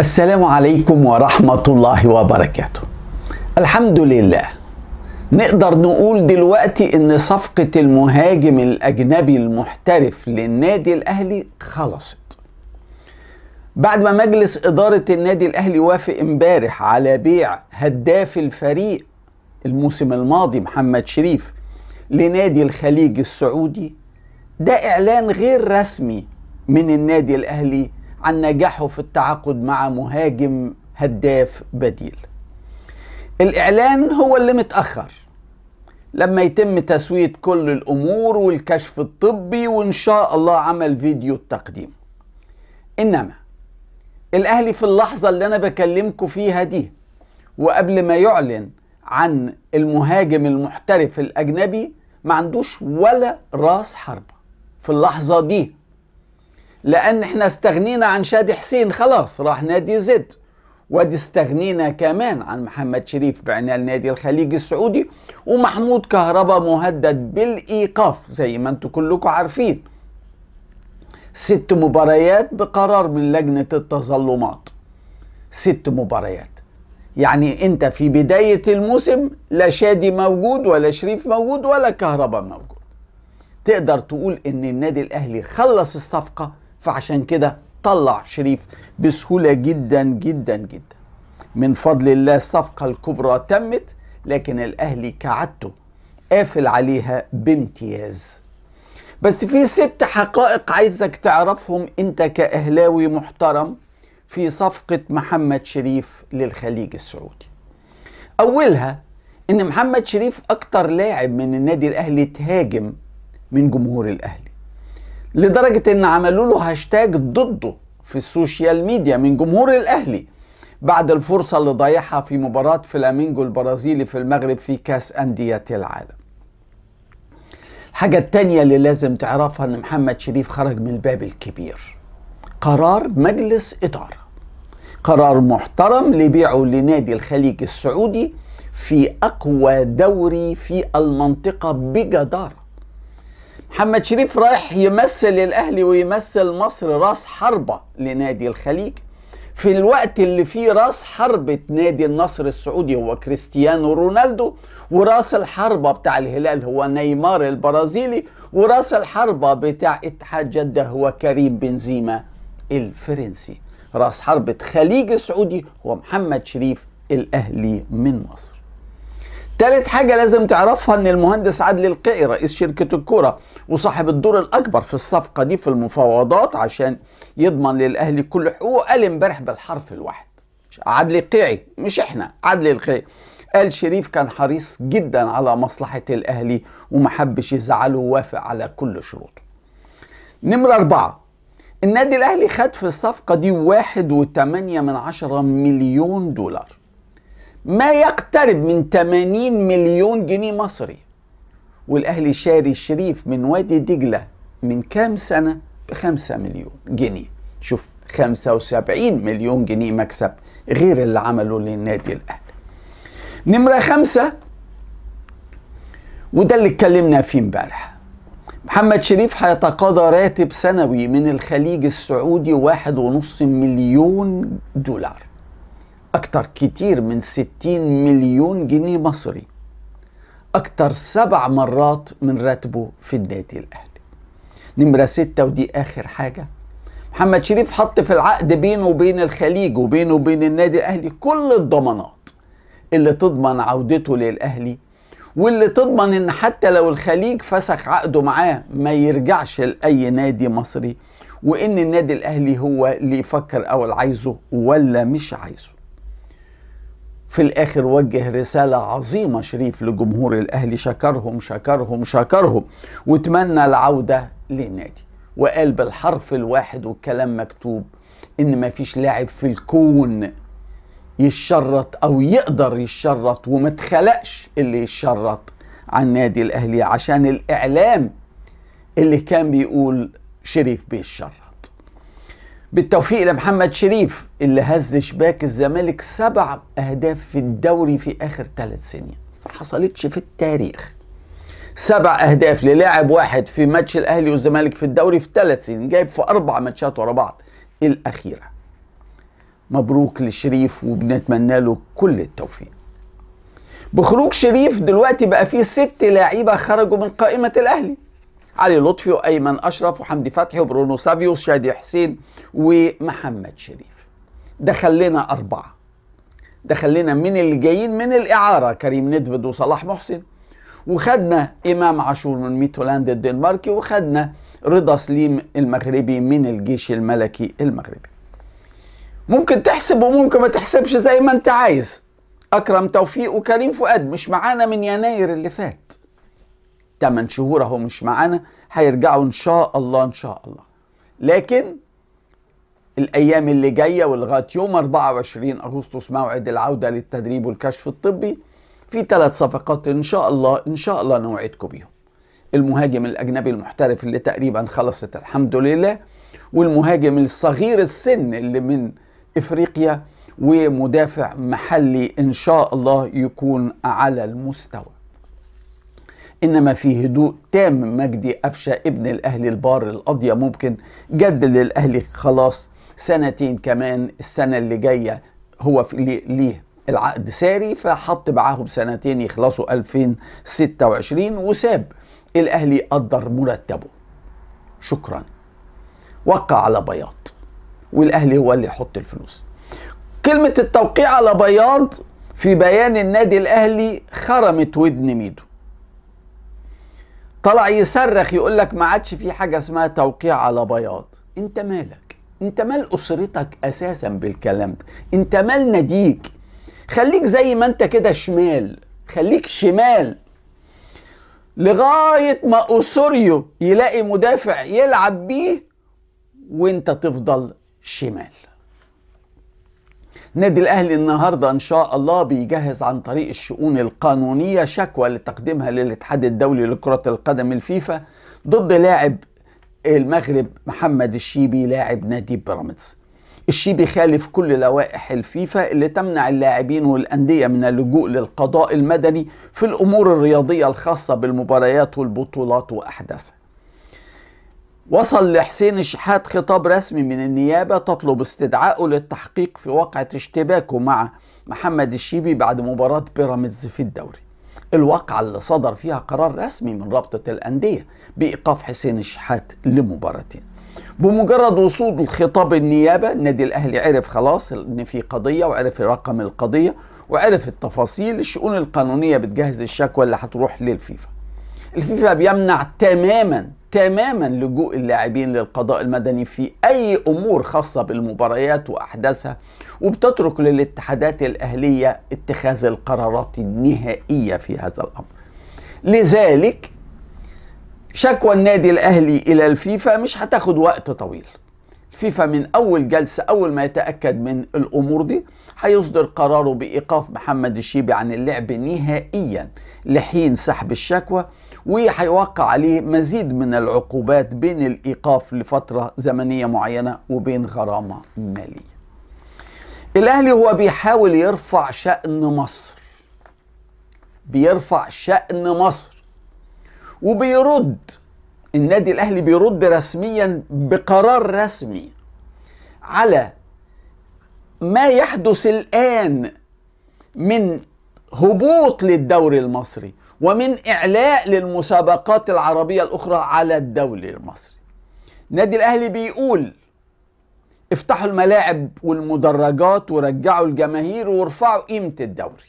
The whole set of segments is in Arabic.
السلام عليكم ورحمة الله وبركاته الحمد لله نقدر نقول دلوقتي ان صفقة المهاجم الاجنبي المحترف للنادي الاهلي خلصت بعد ما مجلس ادارة النادي الاهلي وافق امبارح على بيع هداف الفريق الموسم الماضي محمد شريف لنادي الخليج السعودي ده اعلان غير رسمي من النادي الاهلي عن نجاحه في التعاقد مع مهاجم هداف بديل الإعلان هو اللي متأخر لما يتم تسوية كل الأمور والكشف الطبي وإن شاء الله عمل فيديو التقديم إنما الأهلي في اللحظة اللي أنا بكلمكم فيها دي وقبل ما يعلن عن المهاجم المحترف الأجنبي ما عندوش ولا راس حربة في اللحظة دي لان احنا استغنينا عن شادي حسين خلاص راح نادي زد وادي استغنينا كمان عن محمد شريف بعنا لنادي الخليج السعودي ومحمود كهربا مهدد بالايقاف زي ما انتم كلكم عارفين ست مباريات بقرار من لجنة التظلمات ست مباريات يعني انت في بداية الموسم لا شادي موجود ولا شريف موجود ولا كهربا موجود تقدر تقول ان النادي الاهلي خلص الصفقة فعشان كده طلع شريف بسهولة جدا جدا جدا من فضل الله الصفقة الكبرى تمت لكن الأهلي كعادته قافل عليها بامتياز بس في ست حقائق عايزك تعرفهم انت كأهلاوي محترم في صفقة محمد شريف للخليج السعودي أولها إن محمد شريف أكتر لاعب من النادي الأهلي تهاجم من جمهور الأهلي لدرجه ان عملوا له هاشتاج ضده في السوشيال ميديا من جمهور الاهلي بعد الفرصه اللي ضيعها في مباراه فلامينجو البرازيلي في المغرب في كاس انديه العالم الحاجة التانية اللي لازم تعرفها ان محمد شريف خرج من الباب الكبير قرار مجلس إدارة قرار محترم لبيعه لنادي الخليج السعودي في أقوى دوري في المنطقة بجدارة محمد شريف رايح يمثل الاهلي ويمثل مصر راس حربه لنادي الخليج في الوقت اللي فيه راس حربة نادي النصر السعودي هو كريستيانو رونالدو وراس الحربة بتاع الهلال هو نيمار البرازيلي وراس الحربة بتاع اتحاد جدة هو كريم بنزيما الفرنسي راس حربة خليج السعودي هو محمد شريف الأهلي من مصر تالت حاجة لازم تعرفها ان المهندس عدلي القئي رئيس شركة الكورة وصاحب الدور الاكبر في الصفقة دي في المفاوضات عشان يضمن للاهلي كل حقوقه قال امبارح بالحرف الواحد عدل القيعي مش احنا عدل القيعي قال شريف كان حريص جدا على مصلحة الاهلي ومحبش يزعله ووافق على كل شروطه نمرة أربعة النادي الأهلي خد في الصفقة دي واحد وتمانية من عشرة مليون دولار ما يقترب من 80 مليون جنيه مصري والأهلي شاري شريف من وادي دجلة من كام سنة ب 5 مليون جنيه شوف 75 مليون جنيه مكسب غير اللي عمله للنادي الأهلي نمرة خمسة وده اللي اتكلمنا فيه امبارح محمد شريف هيتقاضى راتب سنوي من الخليج السعودي واحد ونص مليون دولار أكثر كتير من 60 مليون جنيه مصري أكثر سبع مرات من راتبه في النادي الأهلي نمرة ستة ودي آخر حاجة محمد شريف حط في العقد بينه وبين الخليج وبينه وبين النادي الأهلي كل الضمانات اللي تضمن عودته للأهلي واللي تضمن ان حتى لو الخليج فسخ عقده معاه ما يرجعش لاي نادي مصري وان النادي الاهلي هو اللي يفكر اول عايزه ولا مش عايزه في الآخر وجه رسالة عظيمة شريف لجمهور الأهلي شكرهم شكرهم شكرهم وتمنى العودة للنادي وقال بالحرف الواحد والكلام مكتوب إن مفيش لاعب في الكون يتشرط أو يقدر يتشرط وما اتخلقش اللي يتشرط عن النادي الأهلي عشان الإعلام اللي كان بيقول شريف بيتشرط بالتوفيق لمحمد شريف اللي هز شباك الزمالك سبع اهداف في الدوري في اخر ثلاث سنين ما حصلتش في التاريخ سبع اهداف للاعب واحد في ماتش الاهلي والزمالك في الدوري في ثلاث سنين جايب في اربع ماتشات ورا بعض الاخيره مبروك لشريف وبنتمنى له كل التوفيق بخروج شريف دلوقتي بقى فيه ست لعيبه خرجوا من قائمه الاهلي علي لطفي وايمن اشرف وحمدي فتحي وبرونو سافيو شادي حسين ومحمد شريف دخل لنا اربعه دخل لنا من اللي جايين من الاعاره كريم ندفد وصلاح محسن وخدنا امام عاشور من ميتولاند الدنماركي وخدنا رضا سليم المغربي من الجيش الملكي المغربي ممكن تحسب وممكن ما تحسبش زي ما انت عايز اكرم توفيق وكريم فؤاد مش معانا من يناير اللي فات 8 شهور اهو مش معانا هيرجعوا ان شاء الله ان شاء الله لكن الايام اللي جايه ولغايه يوم 24 اغسطس موعد العوده للتدريب والكشف الطبي في ثلاث صفقات ان شاء الله ان شاء الله نوعدكم بيهم المهاجم الاجنبي المحترف اللي تقريبا خلصت الحمد لله والمهاجم الصغير السن اللي من افريقيا ومدافع محلي ان شاء الله يكون على المستوى إنما في هدوء تام مجدي أفشى ابن الأهلي البار القضية ممكن جد للأهلي خلاص سنتين كمان السنة اللي جاية هو في ليه, ليه العقد ساري فحط معاهم سنتين يخلصوا 2026 وساب الأهلي قدر مرتبه شكرا وقع على بياض والأهلي هو اللي يحط الفلوس كلمة التوقيع على بياض في بيان النادي الأهلي خرمت ودن ميدو طلع يصرخ يقول لك ما عادش في حاجه اسمها توقيع على بياض انت مالك انت مال اسرتك اساسا بالكلام ده انت مال ناديك خليك زي ما انت كده شمال خليك شمال لغايه ما اسوريو يلاقي مدافع يلعب بيه وانت تفضل شمال نادي الاهلي النهارده ان شاء الله بيجهز عن طريق الشؤون القانونيه شكوى لتقديمها للاتحاد الدولي لكره القدم الفيفا ضد لاعب المغرب محمد الشيبي لاعب نادي بيراميدز الشيبي خالف كل لوائح الفيفا اللي تمنع اللاعبين والأندية من اللجوء للقضاء المدني في الأمور الرياضية الخاصة بالمباريات والبطولات وأحداثها وصل لحسين الشحات خطاب رسمي من النيابة تطلب استدعائه للتحقيق في واقعة اشتباكه مع محمد الشيبي بعد مباراة بيراميدز في الدوري الواقعة اللي صدر فيها قرار رسمي من رابطة الأندية بإيقاف حسين الشحات لمباراتين بمجرد وصول الخطاب النيابة النادي الأهلي عرف خلاص إن في قضية وعرف رقم القضية وعرف التفاصيل الشؤون القانونية بتجهز الشكوى اللي هتروح للفيفا الفيفا بيمنع تماما تماما لجوء اللاعبين للقضاء المدني في اي امور خاصه بالمباريات واحداثها وبتترك للاتحادات الاهليه اتخاذ القرارات النهائيه في هذا الامر. لذلك شكوى النادي الاهلي الى الفيفا مش هتاخد وقت طويل. الفيفا من اول جلسه اول ما يتاكد من الامور دي هيصدر قراره بايقاف محمد الشيبي عن اللعب نهائيا لحين سحب الشكوى وهيوقع عليه مزيد من العقوبات بين الايقاف لفتره زمنيه معينه وبين غرامه ماليه. الاهلي هو بيحاول يرفع شأن مصر. بيرفع شأن مصر وبيرد النادي الاهلي بيرد رسميا بقرار رسمي على ما يحدث الان من هبوط للدوري المصري ومن إعلاء للمسابقات العربية الأخرى على الدوري المصري النادي الأهلي بيقول افتحوا الملاعب والمدرجات ورجعوا الجماهير وارفعوا قيمة الدوري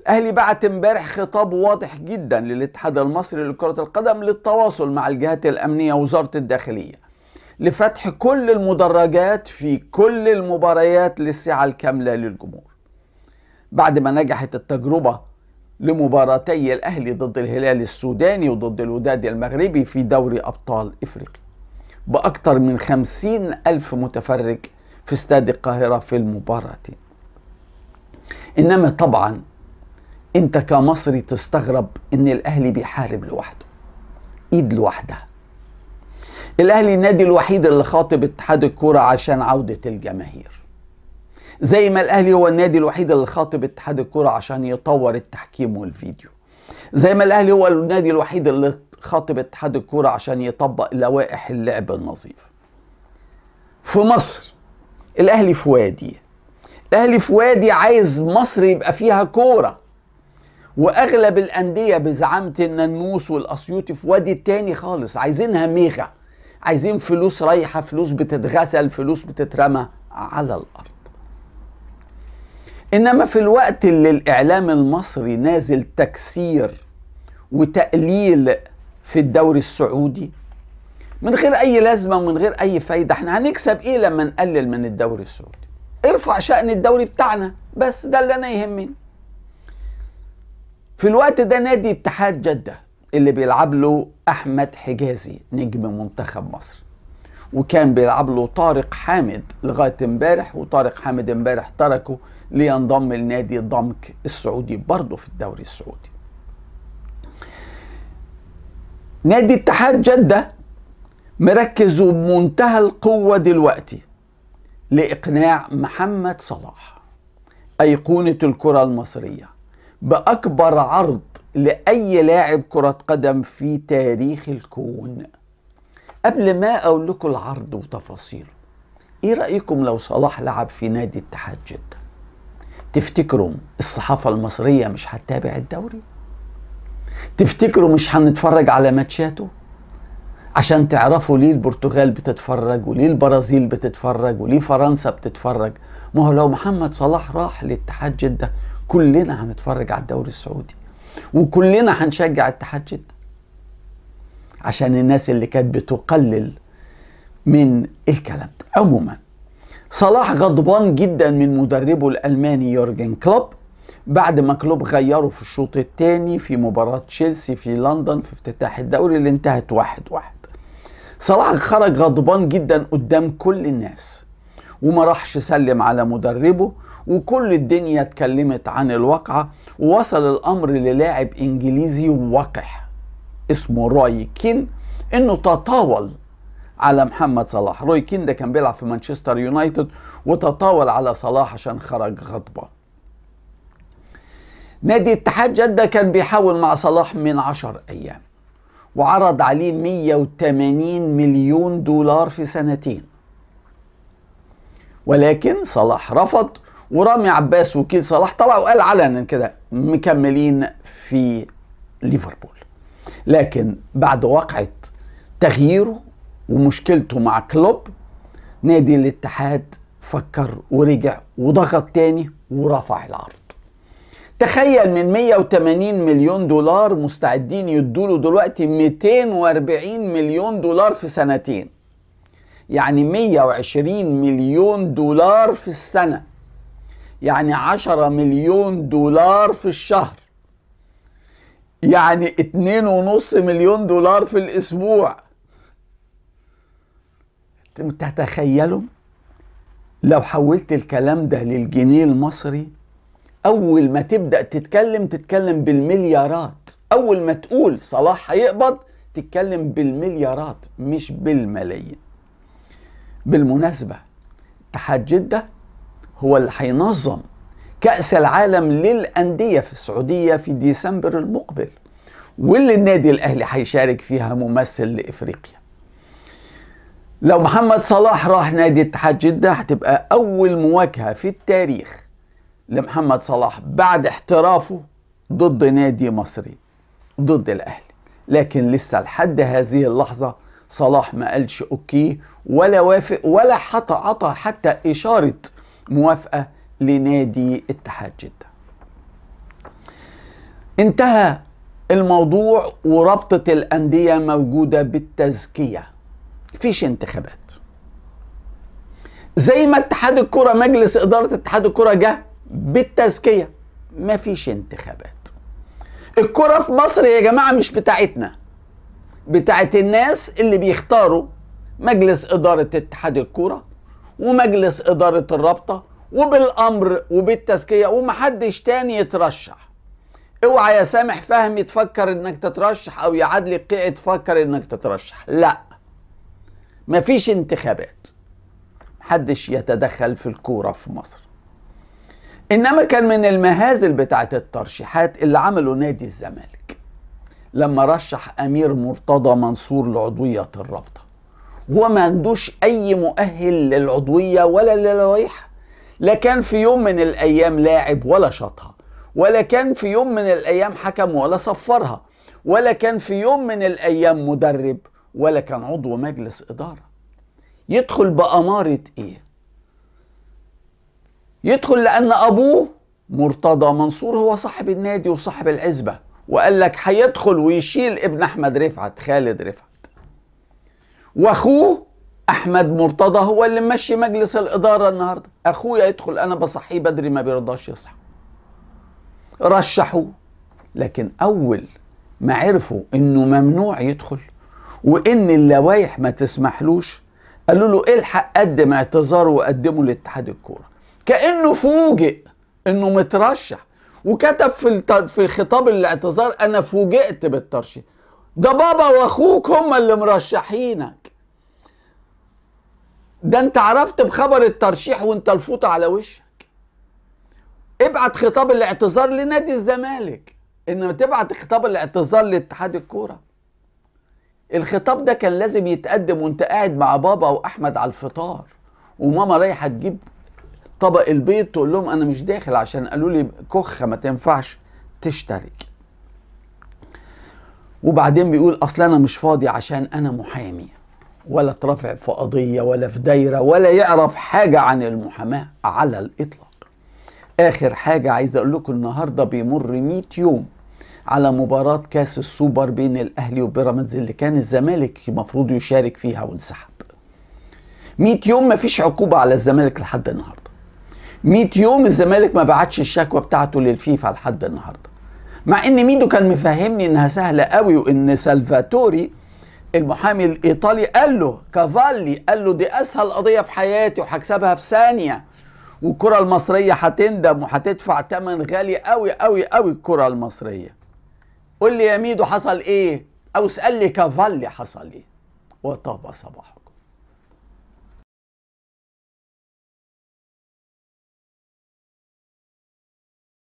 الاهلي بعت امبارح خطاب واضح جدا للاتحاد المصري لكرة القدم للتواصل مع الجهات الامنية وزارة الداخلية لفتح كل المدرجات في كل المباريات للسعة الكاملة للجمهور بعد ما نجحت التجربة لمباراتي الأهلي ضد الهلال السوداني وضد الوداد المغربي في دوري أبطال إفريقيا بأكثر من خمسين ألف متفرج في استاد القاهرة في المباراتين إنما طبعا أنت كمصري تستغرب إن الأهلي بيحارب لوحده إيد لوحدها الأهلي النادي الوحيد اللي خاطب اتحاد الكرة عشان عودة الجماهير زي ما الاهلي هو النادي الوحيد اللي خاطب اتحاد الكوره عشان يطور التحكيم والفيديو زي ما الاهلي هو النادي الوحيد اللي خاطب اتحاد الكوره عشان يطبق لوائح اللعب النظيف في مصر الاهلي في وادي الاهلي في وادي عايز مصر يبقى فيها كوره واغلب الانديه بزعامه النانوس والاسيوطي في وادي التاني خالص عايزينها ميغا عايزين فلوس رايحه فلوس بتتغسل فلوس بتترمى على الارض انما في الوقت اللي الاعلام المصري نازل تكسير وتقليل في الدوري السعودي من غير اي لازمه ومن غير اي فايده احنا هنكسب ايه لما نقلل من الدوري السعودي ارفع شأن الدوري بتاعنا بس ده اللي انا يهمني في الوقت ده نادي اتحاد جده اللي بيلعب له احمد حجازي نجم منتخب مصر وكان بيلعب له طارق حامد لغايه امبارح وطارق حامد امبارح تركه لينضم لنادي الضمك السعودي برضه في الدوري السعودي نادي اتحاد جدة مركز بمنتهى القوة دلوقتي لإقناع محمد صلاح أيقونة الكرة المصرية بأكبر عرض لأي لاعب كرة قدم في تاريخ الكون قبل ما أقول لكم العرض وتفاصيله إيه رأيكم لو صلاح لعب في نادي اتحاد جدة تفتكروا الصحافة المصرية مش هتتابع الدوري؟ تفتكروا مش هنتفرج على ماتشاته؟ عشان تعرفوا ليه البرتغال بتتفرج وليه البرازيل بتتفرج وليه فرنسا بتتفرج ما هو لو محمد صلاح راح لاتحاد جدة كلنا هنتفرج على الدوري السعودي وكلنا هنشجع اتحاد جدة عشان الناس اللي كانت بتقلل من الكلام ده عموما صلاح غضبان جدا من مدربه الالماني يورجن كلوب بعد ما كلوب غيره في الشوط الثاني في مباراة تشيلسي في لندن في افتتاح الدوري اللي انتهت واحد واحد صلاح خرج غضبان جدا قدام كل الناس وما راحش سلم على مدربه وكل الدنيا اتكلمت عن الواقعة ووصل الأمر للاعب إنجليزي وقح اسمه راي كين إنه تطاول على محمد صلاح روي كين ده كان بيلعب في مانشستر يونايتد وتطاول على صلاح عشان خرج غضبه نادي اتحاد جدة كان بيحاول مع صلاح من عشر أيام وعرض عليه 180 مليون دولار في سنتين ولكن صلاح رفض ورامي عباس وكيل صلاح طلع وقال علنا كده مكملين في ليفربول لكن بعد وقعة تغييره ومشكلته مع كلوب نادي الاتحاد فكر ورجع وضغط تاني ورفع العرض تخيل من 180 مليون دولار مستعدين يدوله دلوقتي 240 مليون دولار في سنتين يعني 120 مليون دولار في السنة يعني 10 مليون دولار في الشهر يعني 2.5 مليون دولار في الأسبوع تتخيلوا لو حولت الكلام ده للجنيه المصري اول ما تبدا تتكلم تتكلم بالمليارات اول ما تقول صلاح هيقبض تتكلم بالمليارات مش بالملايين بالمناسبه اتحاد جده هو اللي هينظم كاس العالم للانديه في السعوديه في ديسمبر المقبل واللي النادي الاهلي هيشارك فيها ممثل لافريقيا لو محمد صلاح راح نادي اتحاد جدة هتبقى أول مواجهة في التاريخ لمحمد صلاح بعد احترافه ضد نادي مصري ضد الأهلي لكن لسه لحد هذه اللحظة صلاح ما قالش أوكي ولا وافق ولا حتى عطى حتى إشارة موافقة لنادي اتحاد جدة انتهى الموضوع ورابطة الأندية موجودة بالتزكية فيش انتخابات زي ما اتحاد الكرة مجلس إدارة اتحاد الكرة جه بالتزكية ما فيش انتخابات الكرة في مصر يا جماعة مش بتاعتنا بتاعت الناس اللي بيختاروا مجلس إدارة اتحاد الكرة ومجلس إدارة الرابطة وبالأمر وبالتزكية ومحدش تاني يترشح اوعى يا سامح فهمي تفكر انك تترشح او يا عدلي قيعي تفكر انك تترشح لا مفيش انتخابات محدش يتدخل في الكورة في مصر إنما كان من المهازل بتاعة الترشيحات اللي عمله نادي الزمالك لما رشح أمير مرتضى منصور لعضوية الرابطة هو ما عندوش أي مؤهل للعضوية ولا للوائح لا كان في يوم من الأيام لاعب ولا شاطها ولا كان في يوم من الأيام حكم ولا صفرها ولا كان في يوم من الأيام مدرب ولا كان عضو مجلس إدارة يدخل بأمارة إيه؟ يدخل لأن أبوه مرتضى منصور هو صاحب النادي وصاحب العزبة وقال لك هيدخل ويشيل ابن أحمد رفعت خالد رفعت وأخوه أحمد مرتضى هو اللي ماشي مجلس الإدارة النهاردة أخويا يدخل أنا بصحيه بدري ما بيرضاش يصحى رشحوه لكن أول ما عرفوا إنه ممنوع يدخل وان اللوائح ما تسمحلوش قالوا له الحق قدم اعتذاره وقدمه لاتحاد الكوره كانه فوجئ انه مترشح وكتب في في خطاب الاعتذار انا فوجئت بالترشيح ده بابا واخوك هما اللي مرشحينك ده انت عرفت بخبر الترشيح وانت الفوطه على وشك ابعت خطاب الاعتذار لنادي الزمالك انما تبعت خطاب الاعتذار لاتحاد الكوره الخطاب ده كان لازم يتقدم وانت قاعد مع بابا واحمد على الفطار وماما رايحه تجيب طبق البيض تقول لهم انا مش داخل عشان قالوا لي كخه ما تنفعش تشترك وبعدين بيقول اصل انا مش فاضي عشان انا محامي ولا اترافع في قضيه ولا في دايره ولا يعرف حاجه عن المحاماه على الاطلاق اخر حاجه عايز اقول لكم النهارده بيمر 100 يوم على مباراة كاس السوبر بين الأهلي وبيراميدز اللي كان الزمالك المفروض يشارك فيها وانسحب 100 يوم ما فيش عقوبة على الزمالك لحد النهاردة 100 يوم الزمالك ما بعتش الشكوى بتاعته للفيفا لحد النهارده مع ان ميدو كان مفهمني انها سهله قوي وان سالفاتوري المحامي الايطالي قال له كافالي قال له دي اسهل قضيه في حياتي وهكسبها في ثانيه والكره المصريه هتندم وهتدفع ثمن غالي قوي قوي قوي الكره المصريه قول لي يا ميدو حصل ايه او اسال لي كافالي حصل ايه وطاب صباحه